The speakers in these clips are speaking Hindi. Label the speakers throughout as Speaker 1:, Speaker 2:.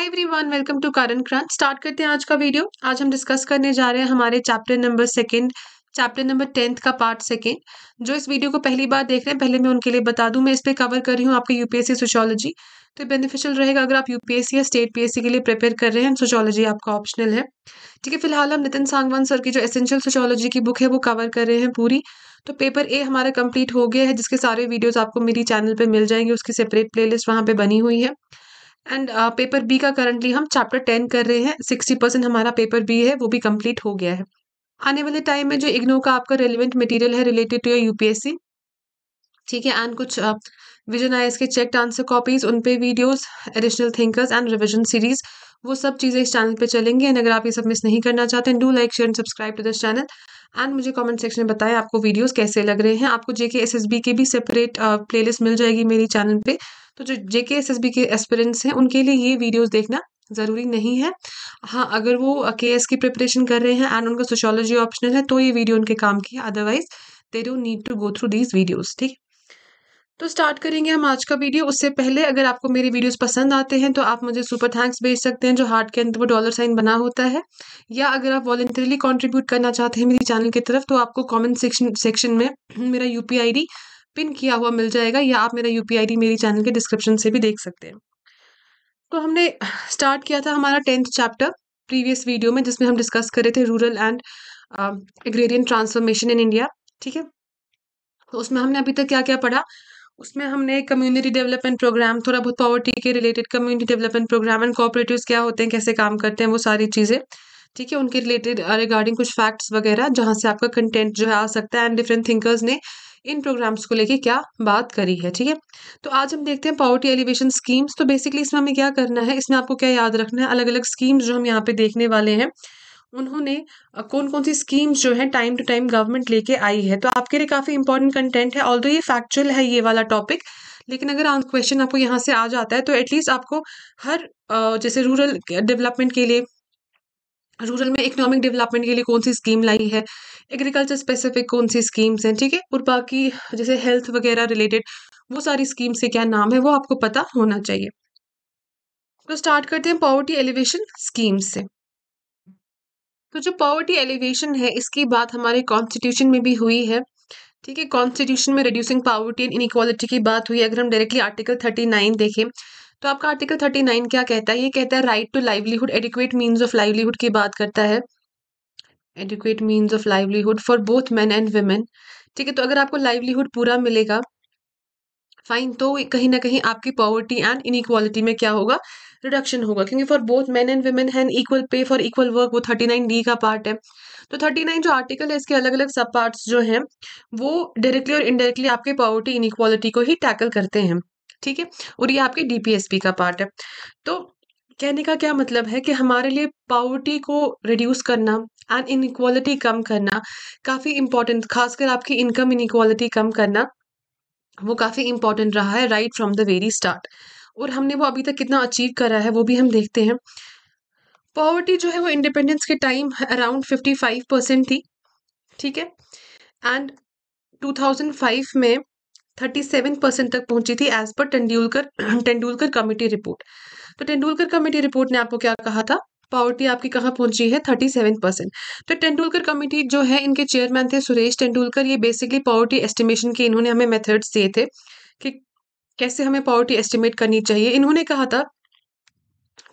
Speaker 1: Every everyone welcome to Karan crunch start करते हैं आज का वीडियो आज हम डिस्कस करने जा रहे हैं हमारे chapter number second chapter number tenth का पार्ट सेकेंड जो इस वीडियो को पहली बार देख रहे हैं पहले मैं उनके लिए बता दूं मैं इस पर कवर कर रही हूँ आपकी यूपीएससी सोशोलॉजी तो बेनिफिशियल रहेगा अगर आप यूपीएससी या स्टेट पीएससी के लिए प्रिपेयर कर रहे हैं सोशोलॉजी आपका ऑप्शनल है ठीक है फिलहाल हम नितिन सांगवान सर की जो एसेंशियल सोशोलॉजी की बुक है वो कवर कर रहे हैं पूरी तो पेपर ए हमारा कंप्लीट हो गया है जिसके सारे वीडियोज आपको मेरी चैनल पर मिल जाएंगे उसकी सेपरेट लिस्ट वहाँ पे बनी हुई है एंड पेपर बी का करंटली हम चैप्टर टेन कर रहे हैं सिक्सटी परसेंट हमारा पेपर बी है वो भी कंप्लीट हो गया है आने वाले टाइम में जो इग्नो का आपका रेलिवेंट मटेरियल है रिलेटेड टू योर यूपीएससी ठीक है एंड कुछ विजन uh, आई के चेक आंसर कॉपीज उन पे videos additional thinkers and revision series वो सब चीज़ें इस चैनल पे चलेंगी एंड अगर आप ये सब मिस नहीं करना चाहते हैं do like share and subscribe to this channel and मुझे कमेंट सेक्शन में बताएं आपको वीडियोस कैसे लग रहे हैं आपको जेके एसएसबी के भी सेपरेट प्लेलिस्ट uh, मिल जाएगी मेरी चैनल पे तो जो जेके एस एस बी के एस्पिरेंट्स हैं उनके लिए ये वीडियोस देखना ज़रूरी नहीं है हाँ अगर वो के एस की प्रिपरेशन कर रहे हैं एंड उनका सोशोलॉजी ऑप्शनल है तो ये वीडियो उनके काम की है otherwise they do need to go through these videos ठीक तो स्टार्ट करेंगे हम आज का वीडियो उससे पहले अगर आपको मेरे वीडियोस पसंद आते हैं तो आप मुझे सुपर थैंक्स भेज सकते हैं जो हार्ट के अंदर वो डॉलर साइन बना होता है या अगर आप वॉलेंटरली कंट्रीब्यूट करना चाहते हैं मेरी चैनल की तरफ तो आपको कमेंट सेक्शन सेक्शन में मेरा यू पी पिन किया हुआ मिल जाएगा या आप मेरा यू पी मेरी चैनल के डिस्क्रिप्शन से भी देख सकते हैं तो हमने स्टार्ट किया था हमारा टेंथ चैप्टर प्रीवियस वीडियो में जिसमें हम डिस्कस कर रहे थे rural and agrarian transformation in India ठीक है तो उसमें हमने अभी तक क्या क्या पढ़ा उसमें हमने कम्युनिटी डेवलपमेंट प्रोग्राम थोड़ा बहुत पॉवर्टी के related community development program and cooperative क्या होते हैं कैसे काम करते हैं वो सारी चीज़ें ठीक है उनके रिलेटेड रिगार्डिंग uh, कुछ फैक्ट्स वगैरह जहाँ से आपका कंटेंट जो है आ सकता है एंड डिफरेंट थिंकर्स ने इन प्रोग्राम्स को लेके क्या बात करी है ठीक है तो आज हम देखते हैं पॉवर्टी एलिवेशन स्कीम्स तो बेसिकली इसमें हमें क्या करना है इसमें आपको क्या याद रखना है अलग अलग स्कीम्स जो हम यहाँ पे देखने वाले हैं उन्होंने कौन कौन सी स्कीम्स जो है टाइम टू टाइम गवर्नमेंट लेके आई है तो आपके लिए काफ़ी इंपॉर्टेंट कंटेंट है ऑल ये फैक्चुअल है ये वाला टॉपिक लेकिन अगर क्वेश्चन आपको यहाँ से आ जाता है तो एटलीस्ट आपको हर जैसे रूरल डेवलपमेंट के लिए रूरल में इकोनॉमिक डेवलपमेंट के लिए कौन सी स्कीम लाई है एग्रीकल्चर स्पेसिफिक कौन सी स्कीम्स हैं ठीक है और बाकी जैसे हेल्थ वगैरह रिलेटेड वो सारी स्कीम्स के क्या नाम है वो आपको पता होना चाहिए तो स्टार्ट करते हैं पॉवर्टी एलिवेशन स्कीम से तो जो पॉवर्टी एलिवेशन है इसकी बात हमारे कॉन्स्टिट्यूशन में भी हुई है ठीक है कॉन्स्टिट्यूशन में रिड्यूसिंग पावर्टी एंड इनक्वालिटी की बात हुई अगर हम डायरेक्टली आर्टिकल थर्टी नाइन देखें तो आपका आर्टिकल थर्टी नाइन क्या कहता है ये कहता है right to livelihood adequate means of livelihood की बात करता है adequate means of livelihood for both man and women ठीक है तो अगर आपको लाइवलीहुड पूरा मिलेगा फाइन तो कहीं ना कहीं आपकी पॉवर्टी एंड इनइक्वालिटी में क्या होगा रिडक्शन होगा क्योंकि for both man and women हैन equal pay for equal work वो थर्टी नाइन डी का पार्ट है तो थर्टी नाइन जो आर्टिकल है इसके अलग अलग सब पार्ट्स जो हैं वो डायरेक्टली और इनडायरेक्टली आपके पॉवर्टी इनइक्वालिटी को ही टैकल करते हैं ठीक है और ये आपके डीपीएसपी का पार्ट है तो कहने का क्या मतलब है कि हमारे लिए पावर्टी को रिड्यूस करना एंड इनक्वालिटी कम करना काफ़ी इम्पोर्टेंट खासकर आपकी इनकम इनक्वालिटी कम करना वो काफ़ी इम्पोर्टेंट रहा है right from the very start और हमने वो अभी तक कितना अचीव करा है वो भी हम देखते हैं पॉवर्टी जो है वो इंडिपेंडेंस के time around fifty five percent थी ठीक है एंड फाइव में 37 परसेंट तक पहुंची थी as per Tendulkar Tendulkar committee report तो तेंदुलकर कमेटी रिपोर्ट ने आपको क्या कहा था पावर्टी आपकी कहाँ पहुंची है 37 परसेंट तो तेंदुलकर कमेटी जो है इनके चेयरमैन थे सुरेश तेंदुलकर ये बेसिकली पावर्टी एस्टिमेशन के इन्होंने हमें मेथड्स दिए थे कि कैसे हमें पावर्टी एस्टिमेट करनी चाहिए इन्होंने कहा था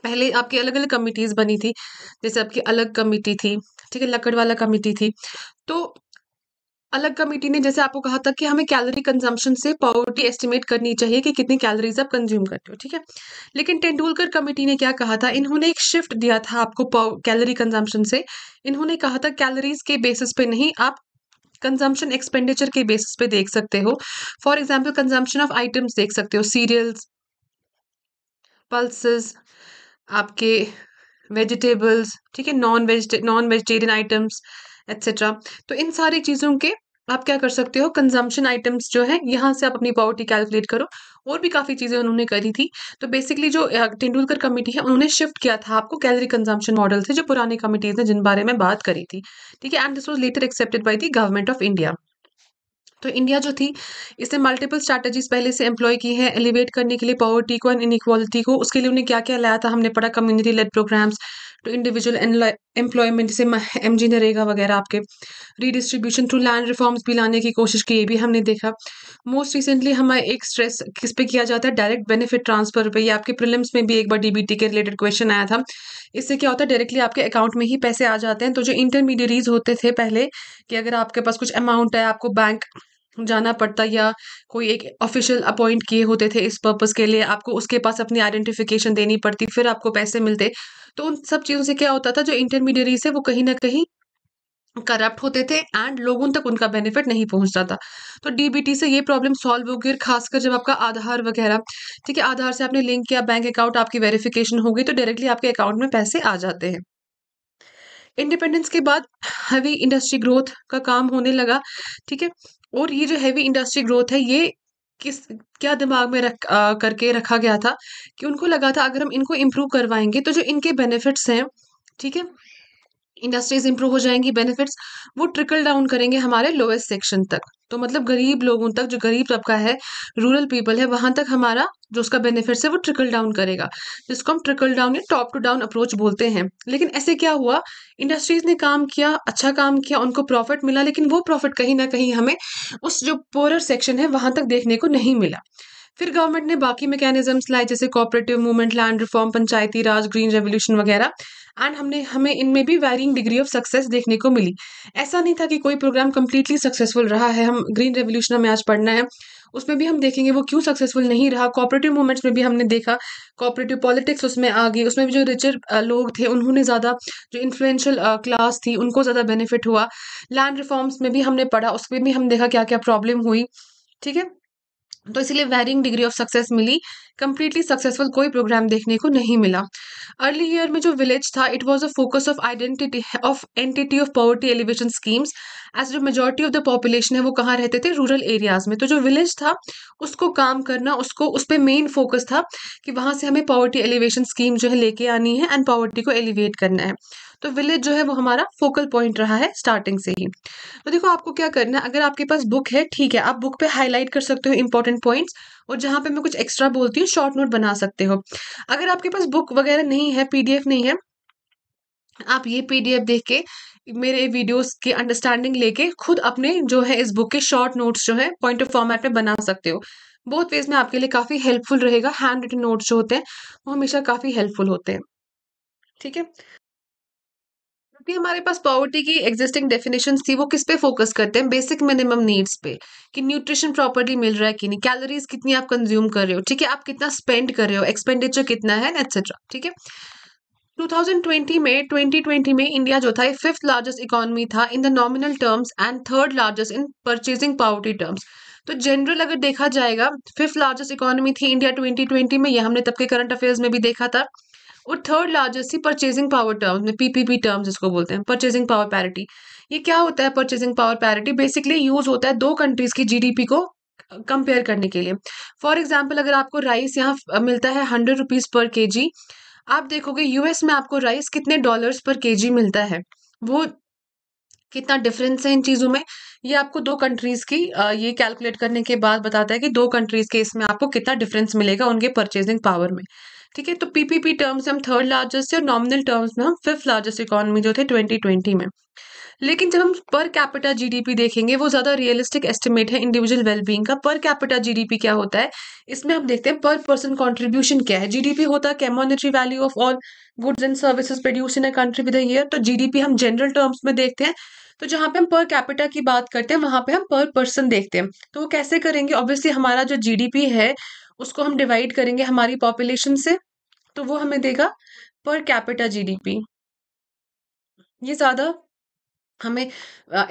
Speaker 1: पहले आपकी अलग अलग कमिटीज़ बनी थी जैसे आपकी अलग कमेटी थी ठीक है लकड़वाला कमेटी थी तो अलग कमेटी ने जैसे आपको कहा था कि हमें कैलोरी कंजम्पशन से पॉवर्टी एस्टिमेट करनी चाहिए कि कितनी कैलोरीज आप कंज्यूम करते हो ठीक है लेकिन तेंडुलकर कमेटी ने क्या कहा था इन्होंने एक शिफ्ट दिया था आपको कैलोरी कंजम्पशन से इन्होंने कहा था कैलोरीज के बेसिस पे नहीं आप कंजम्पशन एक्सपेंडिचर के बेसिस पे देख सकते हो for example consumption of items देख सकते हो सीरियल्स पल्सेस आपके वेजिटेबल्स ठीक है नॉन वेजिटे नॉन वेजिटेरियन आइटम्स एट्सेट्रा तो इन सारी चीज़ों के आप क्या कर सकते हो कंजम्पशन आइटम्स जो है यहाँ से आप अपनी पॉवर्टी कैलकुलेट करो और भी काफ़ी चीज़ें उन्होंने करी थी तो बेसिकली जो तेंडुलकर कमेटी है उन्होंने शिफ्ट किया था आपको कैलरी कंजम्पशन मॉडल से जो पुराने कमिटीज ने जिन बारे में बात करी थी ठीक है and this was later accepted by the government of India तो इंडिया जो थी इसने मल्टीपल स्ट्रैटेजीज पहले से एम्प्लॉय की है एलिवेट करने के लिए पॉवर्टी को एंड इनिक्वालिटी को उसके लिए उन्हें क्या क्या लाया था हमने पढ़ा community led programmes to individual employment जैसे एम जी नरेगा वगैरह आपके रीडिस्ट्रीब्यूशन थ्रू लैंड रिफॉर्म्स भी लाने की कोशिश की ये भी हमने देखा मोस्ट रिसेंटली हमारा एक स्ट्रेस किस पे किया जाता है डायरेक्ट बेनिफिट ट्रांसफर पे ये आपके प्रिलिम्स में भी एक बार डीबीटी के रिलेटेड क्वेश्चन आया था इससे क्या होता है डायरेक्टली आपके अकाउंट में ही पैसे आ जाते हैं तो जो इंटरमीडियरीज होते थे पहले कि अगर आपके पास कुछ अमाउंट है आपको बैंक जाना पड़ता या कोई एक ऑफिशियल अपॉइंट किए होते थे इस पर्पज़ के लिए आपको उसके पास अपनी आइडेंटिफिकेशन देनी पड़ती फिर आपको पैसे मिलते तो उन सब चीज़ों से क्या होता था जो इंटरमीडियरीज है वो कहीं ना कहीं करप्ट होते थे एंड लोगों तक उनका बेनिफिट नहीं पहुंचता था तो डीबीटी से ये प्रॉब्लम सॉल्व हो गई और खासकर जब आपका आधार वगैरह ठीक है आधार से आपने लिंक किया बैंक अकाउंट आपकी वेरिफिकेशन हो गई तो डायरेक्टली आपके अकाउंट में पैसे आ जाते हैं इंडिपेंडेंस के बाद हैवी इंडस्ट्री ग्रोथ का काम होने लगा ठीक है और ये जो हैवी इंडस्ट्री ग्रोथ है ये किस क्या दिमाग में रख आ, करके रखा गया था कि उनको लगा था अगर हम इनको इम्प्रूव करवाएंगे तो जो इनके बेनिफिट्स हैं ठीक है इंडस्ट्रीज इंप्रूव हो जाएंगी बेनिफिट्स वो ट्रिकल डाउन करेंगे हमारे लोएस्ट सेक्शन तक तो मतलब गरीब लोगों तक जो गरीब तबका है रूरल पीपल है वहां तक हमारा जो उसका बेनिफिट्स है वो ट्रिकल डाउन करेगा जिसको हम ट्रिकल डाउन या टॉप टू डाउन अप्रोच बोलते हैं लेकिन ऐसे क्या हुआ इंडस्ट्रीज ने काम किया अच्छा काम किया उनको प्रॉफिट मिला लेकिन वो प्रॉफिट कहीं ना कहीं हमें उस जो पोअर सेक्शन है वहां तक देखने को नहीं मिला फिर गवर्नमेंट ने बाकी मैकेनिज्म्स लाए जैसे cooperative movement land reform Panchayati Raj green revolution वगैरह एंड हमने हमें इनमें भी वैरिंग डिग्री ऑफ सक्सेस देखने को मिली ऐसा नहीं था कि कोई प्रोग्राम कम्प्लीटली सक्सेसफुल रहा है हम ग्रीन रेवोल्यूशन हमें आज पढ़ना है उसमें भी हम देखेंगे वो क्यों सक्सेसफुल नहीं रहा कॉपरेटिव मूवमेंट्स में भी हमने देखा कॉपरेटिव पॉलिटिक्स उसमें आ गई उसमें भी जो रिचर लोग थे उन्होंने ज़्यादा जो इन्फ्लुएंशियल क्लास थी उनको ज़्यादा बेनिफिट हुआ लैंड रिफॉर्म्स में भी हमने पढ़ा उसमें भी हम देखा क्या क्या प्रॉब्लम हुई ठीक है तो इसलिए वेरिंग डिग्री ऑफ सक्सेस मिली कम्प्लीटली सक्सेसफुल कोई प्रोग्राम देखने को नहीं मिला अर्ली ईयर में जो विलेज था it was a focus of identity of entity of poverty alleviation schemes as जो मेजोरिटी ऑफ द पॉपुलेशन है वो कहाँ रहते थे रूरल एरियाज में तो जो विलेज था उसको काम करना उसको उस पर मेन फोकस था कि वहाँ से हमें पॉवर्टी एलिवेशन स्कीम जो है लेके आनी है एंड पॉवर्टी को एलिवेट करना है तो विलेज जो है वो हमारा फोकल पॉइंट रहा है स्टार्टिंग से ही तो देखो आपको क्या करना है अगर आपके पास बुक है ठीक है आप बुक पे हाईलाइट कर सकते हो इंपॉर्टेंट पॉइंट्स और जहाँ पे मैं कुछ एक्स्ट्रा बोलती हूँ शॉर्ट नोट बना सकते हो अगर आपके पास बुक वगैरह नहीं है पीडीएफ नहीं है आप ये पीडीएफ देख के मेरे वीडियोस की अंडरस्टैंडिंग लेके खुद अपने जो है इस बुक के शॉर्ट नोट्स जो है पॉइंट ऑफ फॉर्मेट में बना सकते हो बहुत वेज में आपके लिए काफ़ी हेल्पफुल रहेगा हैंड रिटन नोट्स जो होते हैं वो हमेशा काफ़ी हेल्पफुल होते हैं ठीक है क्योंकि हमारे पास पॉवर्टी की एग्जिस्टिंग डेफिनेशन थी वो किस पे फोकस करते हैं बेसिक मिनिमम नीड्स पे कि न्यूट्रिशन प्रॉपर्टी मिल रहा है कि नहीं कैलोरीज कितनी आप कंज्यूम कर रहे हो ठीक है आप कितना स्पेंड कर रहे हो एक्सपेंडिचर कितना है एटसेट्रा ठीक है 2020 में 2020 में इंडिया जो था ये फिफ्थ लार्जेस्ट इकोनॉमी था in the nominal terms and third largest in purchasing poverty terms तो जनरल अगर देखा जाएगा फिफ्थ लार्जेस्ट इकोनॉमी थी इंडिया 2020 में यह हमने तब के करंट अफेयर्स में भी देखा था और थर्ड लार्जेस्ट थी परचेजिंग पावर टर्म्स में पीपीपी टर्म्स जिसको बोलते हैं परचेजिंग पावर पैरिटी ये क्या होता है purchasing power parity basically use होता है दो कंट्रीज की जीडीपी को कंपेयर करने के लिए फॉर एग्जाम्पल अगर आपको राइस यहाँ मिलता है हंड्रेड रुपीज़ पर के जी आप देखोगे यूएस में आपको राइस कितने डॉलर्स पर के जी मिलता है वो कितना डिफरेंस है इन चीज़ों में ये आपको दो कंट्रीज़ की ये कैलकुलेट करने के बाद बताता है कि दो कंट्रीज़ के इसमें आपको कितना डिफरेंस मिलेगा उनके परचेजिंग पावर में ठीक है तो पीपीपी टर्म्स में हम थर्ड लार्जेस्ट थे और नॉमिनल टर्म्स में हम फिफ्थ लार्जेस्ट इकोनॉमी जो थे 2020 में लेकिन जब हम पर कैपिटा जीडीपी देखेंगे वो ज़्यादा रियलिस्टिक एस्टिमेट है इंडिविजुअल वेलबींग का पर कैपिटा जीडीपी क्या होता है इसमें हम देखते हैं पर पर्सन कंट्रीब्यूशन क्या है जीडीपी होता है कैमोनिट्री monetary value of all goods and services produce in a country with year तो जीडीपी हम जनरल टर्म्स में देखते हैं तो जहां पे हम पर कैपिटा की बात करते हैं वहां पे हम पर पर्सन देखते हैं तो वो कैसे करेंगे ऑब्वियसली हमारा जो जीडीपी है उसको हम डिवाइड करेंगे हमारी पॉपुलेशन से तो वो हमें देगा पर कैपिटा जीडीपी ये ज़्यादा हमें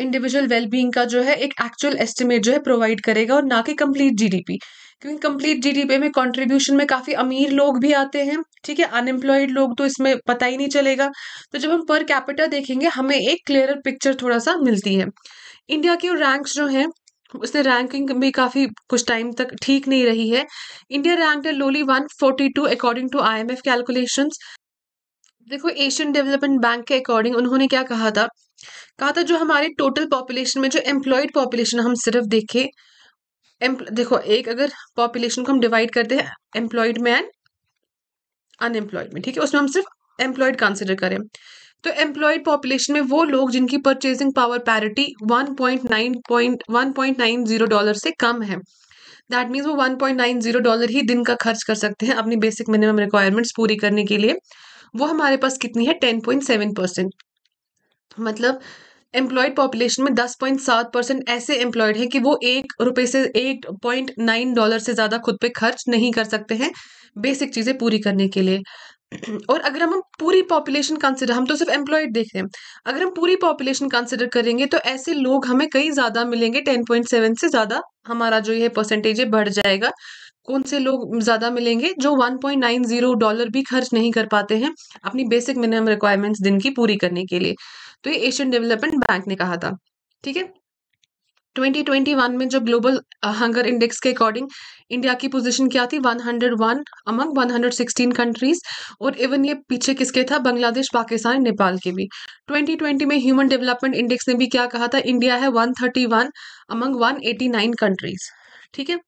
Speaker 1: इंडिविजुअल वेलबींग का जो है एक एक्चुअल एस्टिमेट जो है प्रोवाइड करेगा और ना कि कंप्लीट जीडीपी क्योंकि कंप्लीट जीडीपी में कंट्रीब्यूशन में काफ़ी अमीर लोग भी आते हैं ठीक है अनएम्प्लॉयड लोग तो इसमें पता ही नहीं चलेगा तो जब हम पर कैपिटा देखेंगे हमें एक क्लियर पिक्चर थोड़ा सा मिलती है इंडिया के रैंक्स जो हैं उसने रैंकिंग भी काफ़ी कुछ टाइम तक ठीक नहीं रही है इंडिया रैंक है lowly to according to I M F calculation देखो एशियन डेवलपमेंट बैंक के अकॉर्डिंग उन्होंने क्या कहा था कहा था जो हमारे टोटल पॉपुलेशन में जो एम्प्लॉयड पॉपुलेशन हम सिर्फ देखें देखो एक अगर पॉपुलेशन को हम डिवाइड करते हैं एम्प्लॉयड में एंड अनएम्प्लॉयड में ठीक है उसमें हम सिर्फ एम्प्लॉयड कंसिडर करें तो एम्प्लॉयड पॉपुलेशन में वो लोग जिनकी purchasing power parity zero dollar से कम है दैट मीन्स वो 1.90 डॉलर ही दिन का खर्च कर सकते हैं अपनी बेसिक मिनिमम रिक्वायरमेंट्स पूरी करने के लिए वो हमारे पास कितनी है 10.7 परसेंट तो मतलब एम्प्लॉयड पॉपुलेशन में 10.7 परसेंट ऐसे एम्प्लॉयड हैं कि वो एक रुपये से एट पॉइंट नाइन डॉलर से ज़्यादा खुद पे खर्च नहीं कर सकते हैं बेसिक चीज़ें पूरी करने के लिए और अगर हम पूरी पॉपुलेशन कंसिडर हम तो सिर्फ एम्प्लॉयड देख रहे हैं अगर हम पूरी पॉपुलेशन कंसिडर करेंगे तो ऐसे लोग हमें कई ज़्यादा मिलेंगे टेन पॉइंट सेवन से ज़्यादा हमारा जो ये परसेंटेज है बढ़ जाएगा कौन से लोग ज़्यादा मिलेंगे जो one point nine zero dollar भी खर्च नहीं कर पाते हैं अपनी बेसिक मिनिमम रिक्वायरमेंट्स दिन की पूरी करने के लिए तो ये एशियन डेवलपमेंट बैंक ने कहा था ठीक है 2021 में जब ग्लोबल हंगर इंडेक्स के अकॉर्डिंग इंडिया की पोजीशन क्या थी 101 अमंग 116 कंट्रीज और इवन ये पीछे किसके था बांग्लादेश पाकिस्तान नेपाल के भी 2020 में ह्यूमन डेवलपमेंट इंडेक्स ने भी क्या कहा था इंडिया है 131 अमंग 189 कंट्रीज ठीक है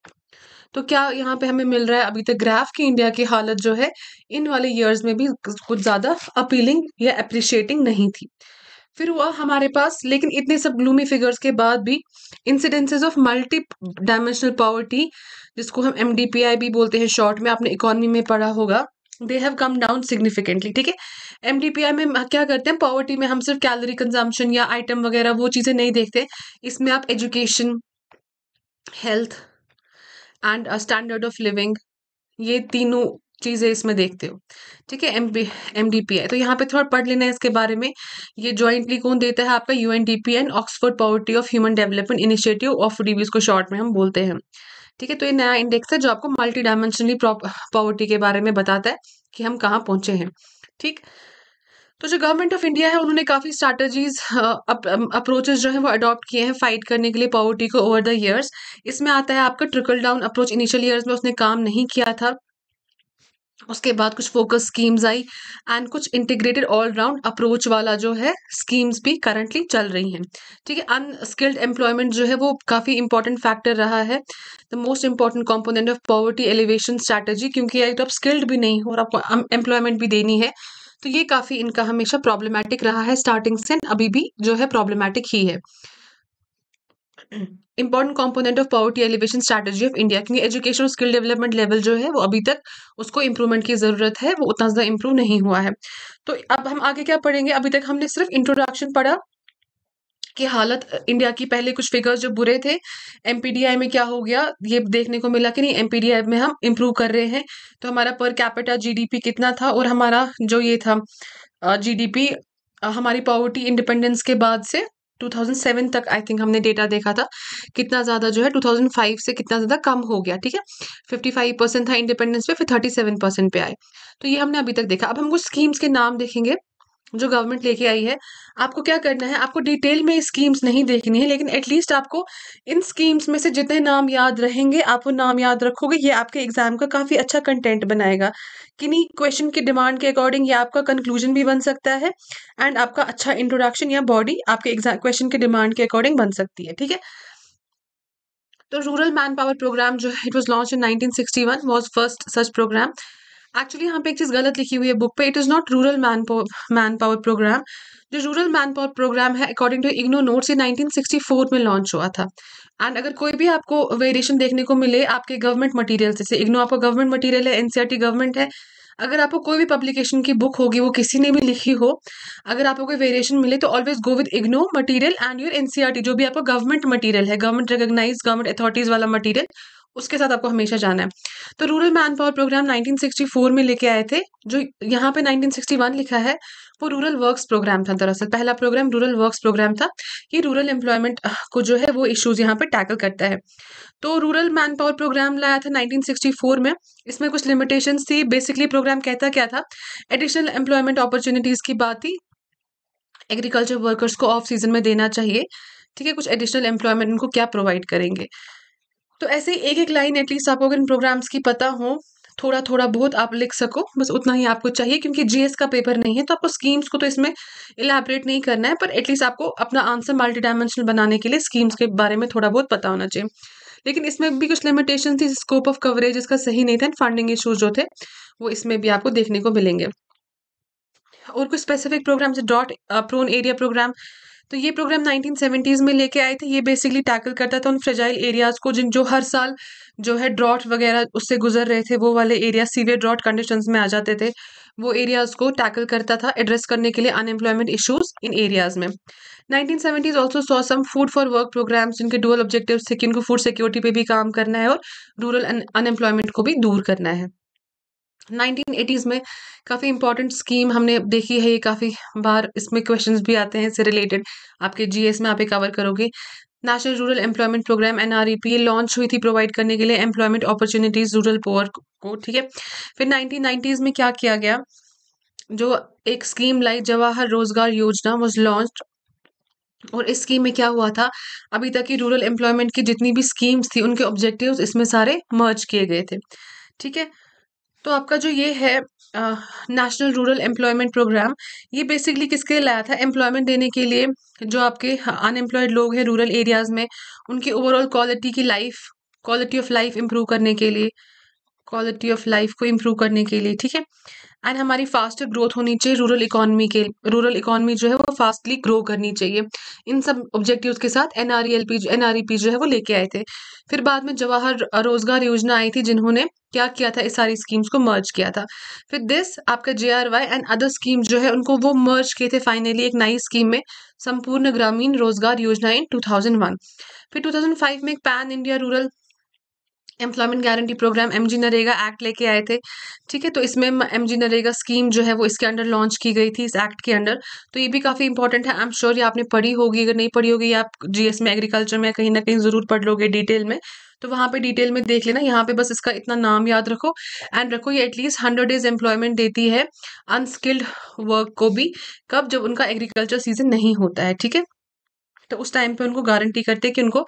Speaker 1: तो क्या यहाँ पे हमें मिल रहा है अभी तक ग्राफ की इंडिया की हालत जो है इन वाले ईयर्स में भी कुछ ज़्यादा अपीलिंग या अप्रिशिएटिंग नहीं थी फिर हुआ हमारे पास लेकिन इतने सब ग्लूमी फिगर्स के बाद भी incidences of multi dimensional poverty जिसको हम एम भी बोलते हैं शॉर्ट में आपने इकोनॉमी में पढ़ा होगा they have come down significantly ठीक है एम डी पी आई में क्या करते हैं पॉवर्टी में हम सिर्फ कैलोरी कंजम्पशन या आइटम वगैरह वो चीज़ें नहीं देखते इसमें आप education health and standard of living ये तीनों चीज़ें इसमें देखते हो ठीक है M M D P I तो यहाँ पे थोड़ा पढ़ लेना है इसके बारे में ये जॉइंटली कौन देता है आपका U N D P and Oxford poverty of human development initiative of डीबीज को शॉर्ट में हम बोलते हैं ठीक है तो ये नया इंडेक्स है जो आपको मल्टी डायमेंशनली पॉवर्टी के बारे में बताता है कि हम कहाँ पहुँचे हैं ठीक तो जो गवर्नमेंट ऑफ इंडिया है उन्होंने काफ़ी स्ट्रैटेजीज अप्रोचेज जो है वो अडॉप्ट किए हैं फाइट करने के लिए पॉवर्टी को ओवर द ईयर्स इसमें आता है आपका trickle down approach initial years में उसने काम नहीं किया था उसके बाद कुछ फोकस स्कीम्स आई एंड कुछ इंटीग्रेटेड ऑल राउंड अप्रोच वाला जो है स्कीम्स भी करंटली चल रही हैं ठीक है अनस्किल्ड एम्प्लॉयमेंट जो है वो काफ़ी इंपॉर्टेंट फैक्टर रहा है the most important component of poverty alleviation strategy क्योंकि तो आप स्किल्ड भी नहीं हो और आपको एम्प्लॉयमेंट भी देनी है तो ये काफ़ी इनका हमेशा प्रॉब्लमैटिक रहा है स्टार्टिंग से अभी भी जो है प्रॉब्लमैटिक ही है important component of poverty alleviation strategy of India क्योंकि एजुकेशन और स्किल डेवलपमेंट लेवल जो है वो अभी तक उसको इंप्रूवमेंट की ज़रूरत है वो उतना ज़्यादा इंप्रूव नहीं हुआ है तो अब हम आगे क्या पढ़ेंगे अभी तक हमने सिर्फ इंट्रोडक्शन पढ़ा कि हालत इंडिया की पहले कुछ फिगर्स जो बुरे थे एम में क्या हो गया ये देखने को मिला कि नहीं एम में हम इम्प्रूव कर रहे हैं तो हमारा पर कैपिटा पी कितना था और हमारा जो ये था पी हमारी पॉवर्टी इंडिपेंडेंस के बाद से 2007 तक आई थिंक हमने डेटा देखा था कितना ज़्यादा जो है 2005 से कितना ज़्यादा कम हो गया ठीक है 55 परसेंट था इंडिपेंडेंस पे फिर 37 परसेंट पे आए तो ये हमने अभी तक देखा अब हम कुछ स्कीम्स के नाम देखेंगे जो गवर्नमेंट लेके आई है आपको क्या करना है आपको डिटेल में स्कीम्स नहीं देखनी है लेकिन एटलीस्ट आपको इन स्कीम्स में से जितने नाम याद रहेंगे आप वो नाम याद रखोगे ये आपके एग्जाम का काफ़ी अच्छा कंटेंट बनाएगा किन्हीं क्वेश्चन के डिमांड के अकॉर्डिंग ये आपका कंक्लूजन भी बन सकता है एंड आपका अच्छा इंट्रोडक्शन या बॉडी आपके एग्जाम क्वेश्चन के डिमांड के अकॉर्डिंग बन सकती है ठीक है तो रूरल मैन पावर प्रोग्राम जो है it was launch in one was first such programme actually यहाँ पे एक चीज़ गलत लिखी हुई है बुक पे it is not rural man man power programme जो रूरल मैन पावर प्रोग्राम है अकॉर्डिंग टू इग्नो नोट ये 1964 में लॉन्च हुआ था एंड अगर कोई भी आपको वेरिएशन देखने को मिले आपके गवर्नमेंट मटीरियल जैसे इग्नो आपका गवर्नमेंट मटीरियल है एनसीआरटी गवर्नमेंट e है अगर आपको कोई भी पब्लिकेशन की बुक होगी वो किसी ने भी लिखी हो अगर आपको कोई वेरिएशन मिले तो always go with IGNOU material and your NCERT जो भी आपका गवर्नमेंट मटेरियल है गवर्नमेंट रिकग्नाइज गवर्नमेंट अथॉरिटीज वाला मटेरियल उसके साथ आपको हमेशा जाना है तो रूरल मैन पावर प्रोग्राम 1964 में लेके आए थे जो यहाँ पे 1961 लिखा है वो रूरल वर्क्स प्रोग्राम था दरअसल पहला प्रोग्राम रूरल वर्क्स प्रोग्राम था ये रूरल एम्प्लॉयमेंट को जो है वो इश्यूज यहाँ पे टैकल करता है तो रूरल मैन पावर प्रोग्राम लाया था 1964 में इसमें कुछ लिमिटेशन थी बेसिकली प्रोग्राम कहता क्या था एडिशनल एम्प्लॉयमेंट अपॉर्चुनिटीज़ की बात थी एग्रीकल्चर वर्कर्स को ऑफ सीजन में देना चाहिए ठीक है कुछ एडिशनल एम्प्लॉयमेंट उनको क्या प्रोवाइड करेंगे तो ऐसे ही एक एक लाइन एटलीस्ट आपको अगर इन प्रोग्राम्स की पता हो थोड़ा थोड़ा बहुत आप लिख सको बस उतना ही आपको चाहिए क्योंकि जीएस का पेपर नहीं है तो आपको स्कीम्स को तो इसमें इलाबरेट नहीं करना है पर एटलीस्ट आपको अपना आंसर मल्टी डायमेंशनल बनाने के लिए स्कीम्स के बारे में थोड़ा बहुत पता होना चाहिए लेकिन इसमें भी कुछ लिमिटेशन थी स्कोप ऑफ कवरेज इसका सही नहीं था फंडिंग इशूज जो थे वो इसमें भी आपको देखने को मिलेंगे और कुछ स्पेसिफिक प्रोग्राम जैसे डॉट प्रोन एरिया प्रोग्राम तो ये प्रोग्राम 1970s में लेके आए थे ये बेसिकली टैकल करता था उन फ्रेजाइल एरियाज़ को जिन जो हर साल जो है ड्रॉट वगैरह उससे गुजर रहे थे वो वाले एरिया सीवियर ड्रॉट कंडीशंस में आ जाते थे वो एरियाज़ को टैकल करता था एड्रेस करने के लिए अनएम्प्लॉयमेंट इशूज़ इन एरियाज़ में 1970s also saw some food for work programmes जिनके डुअल ऑब्जेक्टिव्स थे कि इनको फूड सिक्योरिटी पे भी काम करना है और रूरल अनएम्प्लॉयमेंट को भी दूर करना है 1980s में काफ़ी इंपॉर्टेंट स्कीम हमने देखी है ये काफ़ी बार इसमें क्वेश्चंस भी आते हैं इससे रिलेटेड आपके जीएस में आप कवर करोगे national rural employment programme N R P launch हुई थी प्रोवाइड करने के लिए एम्प्लॉयमेंट अपॉर्चुनिटीज रूरल पोअर को ठीक है फिर नाइनटीन नाइन्टीज़ में क्या किया गया जो एक स्कीम लाई जवाहर रोजगार योजना वॉज लॉन्च और इस स्कीम में क्या हुआ था अभी तक की रूरल एम्प्लॉयमेंट की जितनी भी स्कीम्स थी उनके ऑब्जेक्टिव्स इसमें सारे मर्ज किए गए थे ठीक है तो आपका जो ये है नेशनल रूरल एम्प्लॉयमेंट प्रोग्राम ये बेसिकली किसके लिए लाया था एम्प्लॉयमेंट देने के लिए जो आपके अनएम्प्लॉयड हाँ, लोग हैं रूरल एरियाज़ में उनकी ओवरऑल क्वालिटी की life quality of life improve करने के लिए क्वालिटी ऑफ लाइफ को इम्प्रूव करने के लिए ठीक है एंड हमारी फास्ट ग्रोथ होनी चाहिए रूरल इकोनॉमी के रूरल इकोनॉमी जो है वो फास्टली ग्रो करनी चाहिए इन सब ऑब्जेक्टिव्स के साथ एन आर एन आर जो है वो लेके आए थे फिर बाद में जवाहर रोजगार योजना आई थी जिन्होंने क्या किया था इस सारी स्कीम्स को मर्ज किया था फिर दिस आपका J R Y and other scheme जो है उनको वो मर्ज किए थे फाइनली एक नई स्कीम में संपूर्ण Grameen Rozgar Yojana in two thousand one फिर टू थाउजेंड फाइव में एक pan India rural employment guarantee programme M G NREGA act लेके आए थे ठीक है तो इसमें एम जी नरेगा स्कीम जो है वो इसके अंडर लॉन्च की गई थी इस एक्ट के अंडर तो ये भी काफ़ी इंपॉर्टेंट है आई एम श्योर ये आपने पढ़ी होगी अगर नहीं पढ़ी होगी आप जी एस में एग्रीकल्चर में कहीं ना कहीं ज़रूर पढ़ लोगे डिटेल में तो वहाँ पे डिटेल में देख लेना यहाँ पे बस इसका इतना नाम याद रखो एंड रखो ये एटलीस्ट हंड्रेड डेज एम्प्लॉयमेंट देती है अनस्किल्ड वर्क को भी कब जब उनका एग्रीकल्चर सीजन नहीं होता है ठीक है तो उस टाइम पे उनको गारंटी करते कि उनको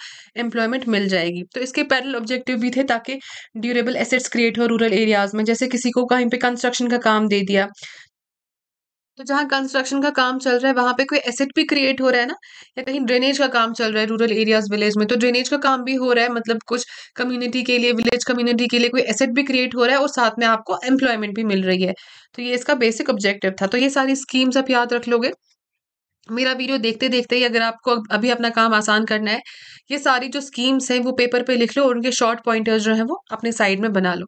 Speaker 1: एम्प्लॉयमेंट मिल जाएगी तो इसके पैरल ऑब्जेक्टिव भी थे ताकि ड्यूरेबल एसेट्स क्रिएट हो रूरल एरियाज़ में जैसे किसी को कहीं पे कंस्ट्रक्शन का काम दे दिया तो जहाँ कंस्ट्रक्शन का काम चल रहा है वहाँ पे कोई एसेट भी क्रिएट हो रहा है ना या कहीं ड्रेनेज का काम चल रहा है रूरल एरियाज विलेज में तो ड्रेनेज का काम भी हो रहा है मतलब कुछ कम्युनिटी के लिए विलेज कम्युनिटी के लिए कोई एसेट भी क्रिएट हो रहा है और साथ में आपको एम्प्लॉयमेंट भी मिल रही है तो ये इसका बेसिक ऑब्जेक्टिव था तो ये सारी स्कीम्स आप याद रख लोगे मेरा वीडियो देखते देखते ही अगर आपको अभी अपना काम आसान करना है ये सारी जो स्कीम्स हैं वो पेपर पे लिख लो और उनके शॉर्ट पॉइंटर्स जो हैं वो अपने साइड में बना लो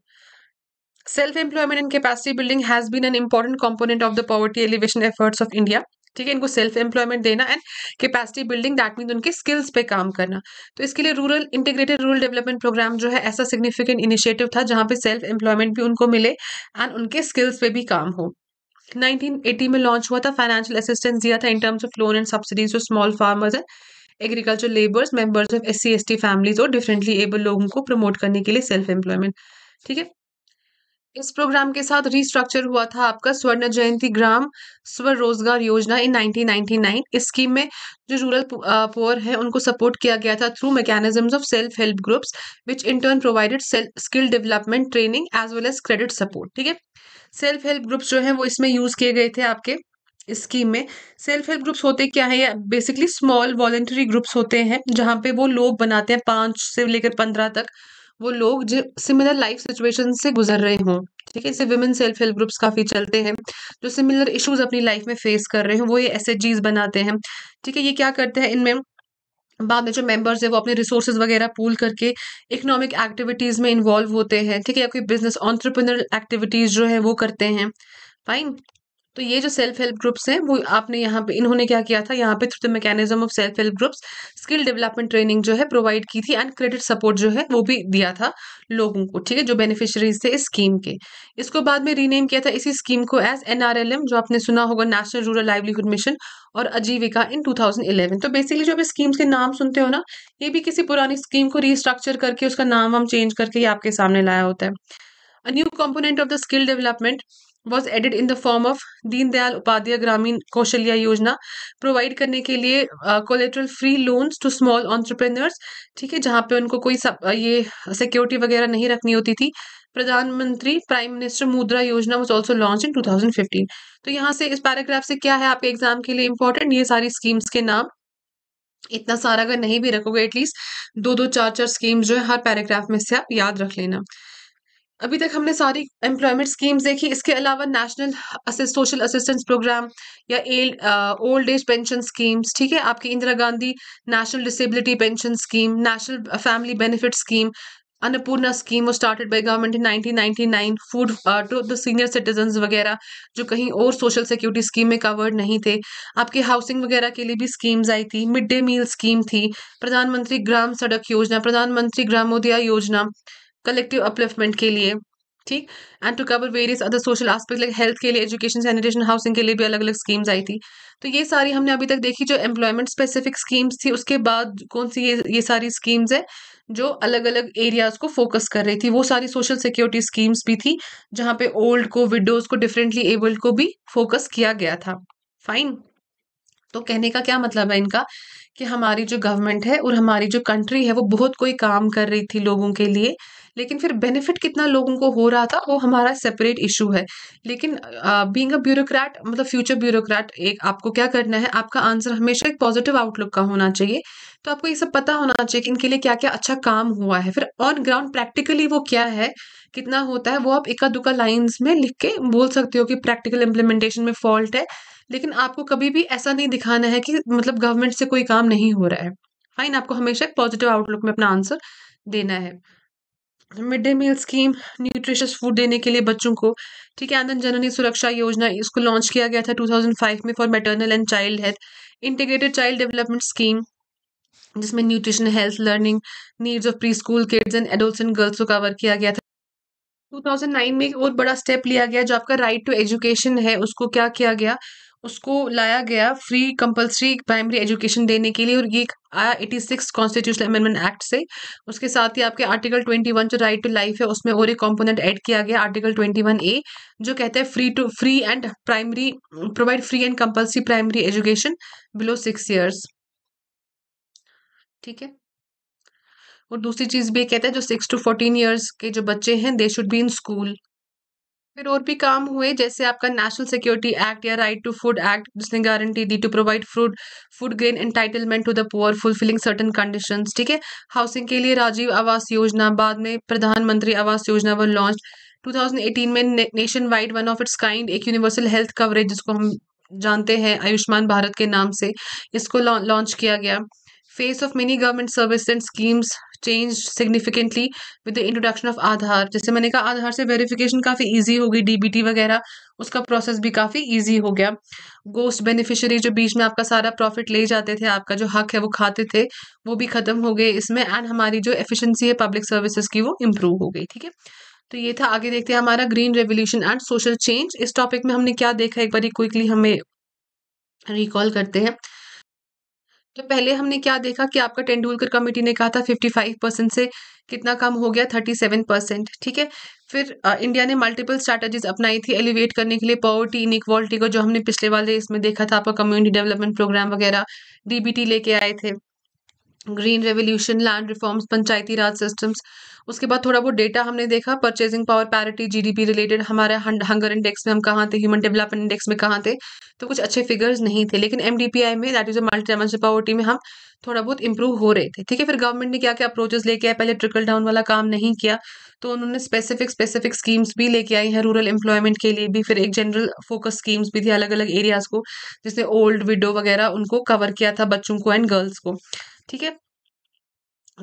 Speaker 1: self employment and capacity building has been an important component of the poverty alleviation efforts of India ठीक है इनको सेल्फ एम्प्लॉयमेंट देना and capacity building that mean उनके स्किल्स पे काम करना तो इसके लिए rural integrated rural development programme जो है ऐसा सिग्निफिकेंट इनिशिएटिव था जहाँ पे सेल्फ एम्प्लॉयमेंट भी उनको मिले एंड उनके स्किल्स पे भी काम हो 1980 में लॉन्च हुआ था फाइनेंशियल असिस्टेंस दिया था in terms of loan and subsidies और small farmers and agriculture labours members of S C S T families और डिफरेंटली एबल लोगों को प्रमोट करने के लिए सेल्फ एम्प्लॉयमेंट ठीक है इस प्रोग्राम के साथ रीस्ट्रक्चर हुआ था आपका स्वर्ण जयंती ग्राम स्वरोजगार रोजगार योजना इन 1999 इस स्कीम में जो रूरल पोअर है उनको सपोर्ट किया गया था through mechanisms of self help groups which in turn provided skill development training as well as credit support ठीक है सेल्फ हेल्प ग्रुप्स जो हैं वो इसमें यूज़ किए गए थे आपके स्कीम में सेल्फ हेल्प ग्रुप्स होते क्या है बेसिकली स्मॉल वॉलेंट्री ग्रुप्स होते हैं जहाँ पे वो लोग बनाते हैं पाँच से लेकर पंद्रह तक वो लोग जो सिमिलर लाइफ सिचुएशन से गुजर रहे हों ठीक है इसे वुमेन सेल्फ हेल्प ग्रुप्स काफ़ी चलते हैं जो सिमिलर इश्यूज अपनी लाइफ में फेस कर रहे हैं वो ये एस बनाते हैं ठीक है ये क्या करते हैं इनमें बाद में जो मेंबर्स है वो अपने रिसोर्सेज वगैरह पूल करके इकोनॉमिक एक्टिविटीज़ में इन्वॉल्व होते हैं ठीक है या कोई बिजनेस ऑन्टरप्रनर एक्टिविटीज़ जो है वो करते हैं फाइन तो ये जो सेल्फ हेल्प ग्रुप्स हैं वो आपने यहाँ पे इन्होंने क्या किया था यहाँ पे through the mechanism of self help groups skill development training जो है प्रोवाइड की थी एंड क्रेडिट सपोर्ट जो है वो भी दिया था लोगों को ठीक है जो बेनिफिशरीज थे इस स्कीम के इसको बाद में रीनेम किया था इसी स्कीम को एज एन जो आपने सुना होगा नेशनल रूरल लाइवलीहुड मिशन और अजीविका इन 2011 तो बेसिकली जो आप स्कीम्स के नाम सुनते हो ना ये भी किसी पुरानी स्कीम को रिस्ट्रक्चर करके उसका नाम वाम चेंज करके ये आपके सामने लाया होता है a new component of the skill development was added in the form of Deendayal Upadhyaya Grameen Kaushalya Yojana provide करने के लिए collateral free loans to small entrepreneurs ठीक है जहाँ पे उनको कोई सब, ये सिक्योरिटी वगैरह नहीं रखनी होती थी प्रधानमंत्री prime minister Mudra Yojana was also launch in two thousand fifteen तो यहाँ से इस पैराग्राफ से क्या है आपके एग्जाम के लिए इम्पोर्टेंट ये सारी स्कीम्स के नाम इतना सारा अगर नहीं भी रखोगे एटलीस्ट दो दो चार चार स्कीम्स जो है हर पैराग्राफ में से आप याद रख लेना अभी तक हमने सारी एम्प्लॉयमेंट स्कीम्स देखी इसके अलावा नेशनल सोशल असिस्टेंस प्रोग्राम या ओल्ड एज पेंशन स्कीम्स ठीक है आपकी Indira Gandhi national disability pension scheme national family benefit scheme Annapurna scheme वो started by government in 1999 food to the senior citizen वगैरह जो कहीं और सोशल सिक्योरिटी स्कीम में कवर्ड नहीं थे आपके हाउसिंग वगैरह के लिए भी स्कीम्स आई थी मिड डे मील स्कीम थी प्रधानमंत्री ग्राम सड़क योजना प्रधानमंत्री ग्रामोदया योजना कलेक्टिव अपलिफ्टमेंट के लिए ठीक and to cover various other social aspect like health के लिए एजुकेशन सैनिटेशन हाउसिंग के लिए भी अलग अलग स्कीम्स आई थी तो ये सारी हमने अभी तक देखी जो एम्प्लॉयमेंट स्पेसिफिक स्कीम्स थी उसके बाद कौन सी ये ये सारी स्कीम्स है जो अलग अलग एरियाज को फोकस कर रही थी वो सारी सोशल सिक्योरिटी स्कीम्स भी थी जहाँ पे ओल्ड को विडोज को डिफरेंटली एबल्ड को भी फोकस किया गया था फाइन तो कहने का क्या मतलब है इनका कि हमारी जो गवर्नमेंट है और हमारी जो कंट्री है वो बहुत कोई काम कर रही थी लोगों के लिए लेकिन फिर बेनिफिट कितना लोगों को हो रहा था वो हमारा सेपरेट इशू है लेकिन बींग अ ब्यूरोक्रेट मतलब फ्यूचर ब्यूरोक्रेट एक आपको क्या करना है आपका आंसर हमेशा एक पॉजिटिव आउटलुक का होना चाहिए तो आपको ये सब पता होना चाहिए कि इनके लिए क्या क्या अच्छा काम हुआ है फिर ऑन ग्राउंड प्रैक्टिकली वो क्या है कितना होता है वो आप इक्का दुक्का लाइन्स में लिख के बोल सकते हो कि प्रैक्टिकल इम्प्लीमेंटेशन में फॉल्ट है लेकिन आपको कभी भी ऐसा नहीं दिखाना है कि मतलब गवर्नमेंट से कोई काम नहीं हो रहा है फाइन आपको हमेशा एक पॉजिटिव आउटलुक में अपना आंसर देना है mid day meal scheme nutritious food देने के लिए बच्चों को ठीक है आंदन जननी सुरक्षा योजना इसको लॉन्च किया गया था 2005 में for maternal and child health integrated child development scheme जिसमें nutrition health learning needs of pre school kids and adult and girls को कवर किया गया था 2009 में एक और बड़ा स्टेप लिया गया जो आपका राइट टू एजुकेशन है उसको क्या किया गया उसको लाया गया फ्री कंपलसरी प्राइमरी एजुकेशन देने के लिए और ये आया eighty six constitution amendment act से उसके साथ ही आपके आर्टिकल ट्वेंटी वन जो राइट टू लाइफ है उसमें और एक कॉम्पोनेंट ऐड किया गया आर्टिकल ट्वेंटी वन ए जो कहता है free to free and primary provide free and compulsory primary education below six years ठीक है और दूसरी चीज़ भी कहता है जो सिक्स टू फोर्टीन ईयर्स के जो बच्चे हैं they should be in school फिर और भी काम हुए जैसे आपका नेशनल सिक्योरिटी एक्ट या राइट टू फूड एक्ट जिसने गारंटी दी to provide food food grain entitlement to the poor fulfilling certain conditions ठीक है हाउसिंग के लिए राजीव आवास योजना बाद में प्रधानमंत्री आवास योजना वो लॉन्च 2018 में nationwide one of its kind एक यूनिवर्सल हेल्थ कवरेज जिसको हम जानते हैं आयुष्मान भारत के नाम से इसको लॉन्च किया गया face of many government service and schemes changed significantly with the introduction of Aadhaar. जैसे मैंने कहा आधार से वेरिफिकेशन काफ़ी ईजी हो गई डीबीटी वगैरह उसका प्रोसेस भी काफ़ी ईजी हो गया गोस्ट बेनिफिशरी जो बीच में आपका सारा प्रॉफिट ले जाते थे आपका जो हक है वो खाते थे वो भी ख़त्म हो गए इसमें एंड हमारी जो एफिशिएंसी है पब्लिक सर्विसेज की वो इम्प्रूव हो गई ठीक है तो ये था आगे देखते हैं हमारा green revolution and social change इस टॉपिक में हमने क्या देखा एक बार क्विकली हमें रिकॉल करते हैं तो पहले हमने क्या देखा कि आपका तेंदुलकर कमेटी ने कहा था 55 परसेंट से कितना कम हो गया 37 परसेंट ठीक है फिर आ, इंडिया ने मल्टीपल स्ट्रैटेजीज अपनाई थी एलिवेट करने के लिए पॉवर्टी इनिक्वालिटी को जो हमने पिछले वाले इसमें देखा था आपका कम्युनिटी डेवलपमेंट प्रोग्राम वगैरह डीबीटी लेके आए थे green revolution land reforms Panchayati Raj systems उसके बाद थोड़ा बहुत डेटा हमने देखा purchasing power parity GDP related हमारे हंगर इंडेक्स में हम कहाँ थे ह्यूमन डेवलपमेंट इंडेक्स में कहाँ थे तो कुछ अच्छे फिगर्स नहीं थे लेकिन एम में that is a multi dimensional poverty में हम थोड़ा बहुत इंप्रूव हो रहे थे ठीक है फिर गवर्नमेंट ने क्या क्या अप्रोचेस लेके आए पहले ट्रिकल डाउन वाला काम नहीं किया तो उन्होंने स्पेसिफिक स्पेसिफिक स्कीम्स भी लेके आई हैं रूरल एम्प्लॉयमेंट के लिए भी फिर एक जनरल फोकस स्कीम्स भी थी अलग अलग एरियाज को जिसने ओल्ड विडो वगैरह उनको कवर किया था बच्चों को एंड गर्ल्स को ठीक है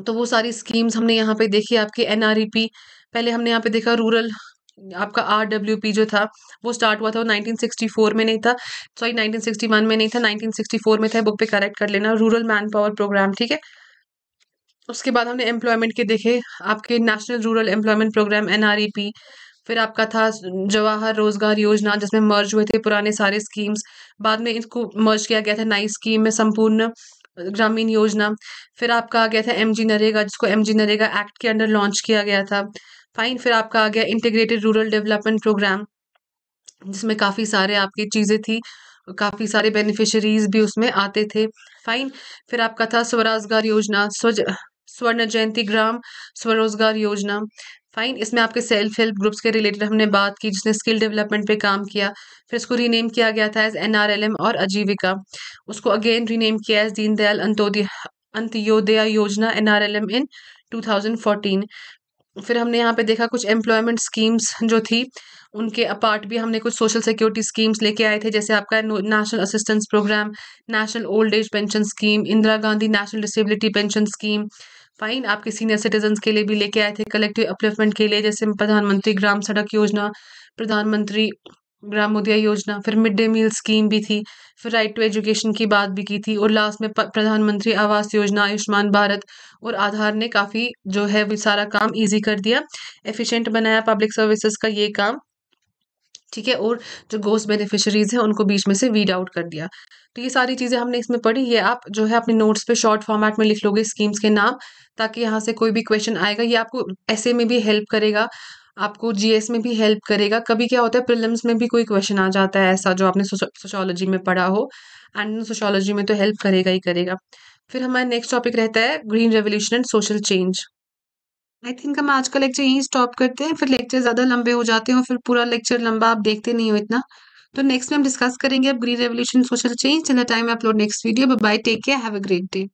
Speaker 1: तो वो सारी स्कीम्स हमने यहाँ पे देखी आपकी एनआरईपी e पहले हमने यहाँ पे देखा रूरल आपका पी जो था वो स्टार्ट हुआ था वो 1964 में नहीं था सॉरी 1961 में नहीं था 1964 में था बुक पे करेक्ट कर लेना रूरल मैन पावर प्रोग्राम ठीक है उसके बाद हमने एम्प्लॉयमेंट के देखे आपके national rural employment program P फिर आपका था जवाहर रोजगार योजना जिसमें मर्ज हुए थे पुराने सारे स्कीम्स बाद में इसको मर्ज किया गया था नई स्कीम में संपूर्ण ग्रामीण योजना फिर आपका आ गया था एम जी नरेगा जिसको एम जी नरेगा एक्ट के अंडर लॉन्च किया गया था फाइन फिर आपका आ गया इंटीग्रेटेड रूरल डेवलपमेंट प्रोग्राम जिसमें काफ़ी सारे आपकी चीज़ें थी काफ़ी सारे बेनिफिशरीज भी उसमें आते थे फाइन फिर आपका था स्वरोजगार योजना स्वज स्वर्ण जयंती ग्राम स्वरोजगार योजना फाइन इसमें आपके सेल्फ हेल्प ग्रुप्स के रिलेटेड हमने बात की जिसने स्किल डेवलपमेंट पे काम किया फिर इसको रीनेम किया गया था एज एम और आजीविका उसको अगेन रीनेम किया एज दीनदयाल अंत्योदया योजना एम इन 2014 फिर हमने यहाँ पे देखा कुछ एम्प्लॉयमेंट स्कीम्स जो थी उनके अपार्ट भी हमने कुछ सोशल सिक्योरिटी स्कीम्स लेके आए थे जैसे आपका national assistance program national old age pension scheme Indira Gandhi national disability pension scheme fine आपके सीनियर सिटीजन के लिए भी लेके आए थे कलेक्टिव अपलिफमेंट के लिए जैसे प्रधानमंत्री ग्राम सड़क योजना प्रधानमंत्री ग्राम उदय योजना फिर मिड डे मील स्कीम भी थी फिर राइट टू एजुकेशन की बात भी की थी और लास्ट में प्रधानमंत्री आवास योजना आयुष्मान भारत और आधार ने काफ़ी जो है वो सारा काम इजी कर दिया एफिशिएंट बनाया पब्लिक सर्विसेज का ये काम ठीक है और जो गोस्ट बेनिफिशरीज़ हैं उनको बीच में से वीड आउट कर दिया तो ये सारी चीज़ें हमने इसमें पढ़ी ये आप जो है अपने नोट्स पे शॉर्ट फॉर्मेट में लिख लोगे स्कीम्स के नाम ताकि यहाँ से कोई भी क्वेश्चन आएगा ये आपको ऐसे में भी हेल्प करेगा आपको जीएस में भी हेल्प करेगा कभी क्या होता है प्रिलिम्स में भी कोई क्वेश्चन आ जाता है ऐसा जो आपने सोशोलॉजी में पढ़ा हो एंड सोशोलॉजी में तो हेल्प करेगा ही करेगा फिर हमारा नेक्स्ट टॉपिक रहता है green revolution and social change I think हम आज का लेक्चर यहीं स्टॉप करते हैं फिर लेक्चर ज़्यादा लंबे हो जाते हैं और फिर पूरा लेक्चर लंबा आप देखते नहीं हो इतना तो नेक्स्ट में हम डिस्कस करेंगे अब green revolution social change in the time upload next video bye take care have a great day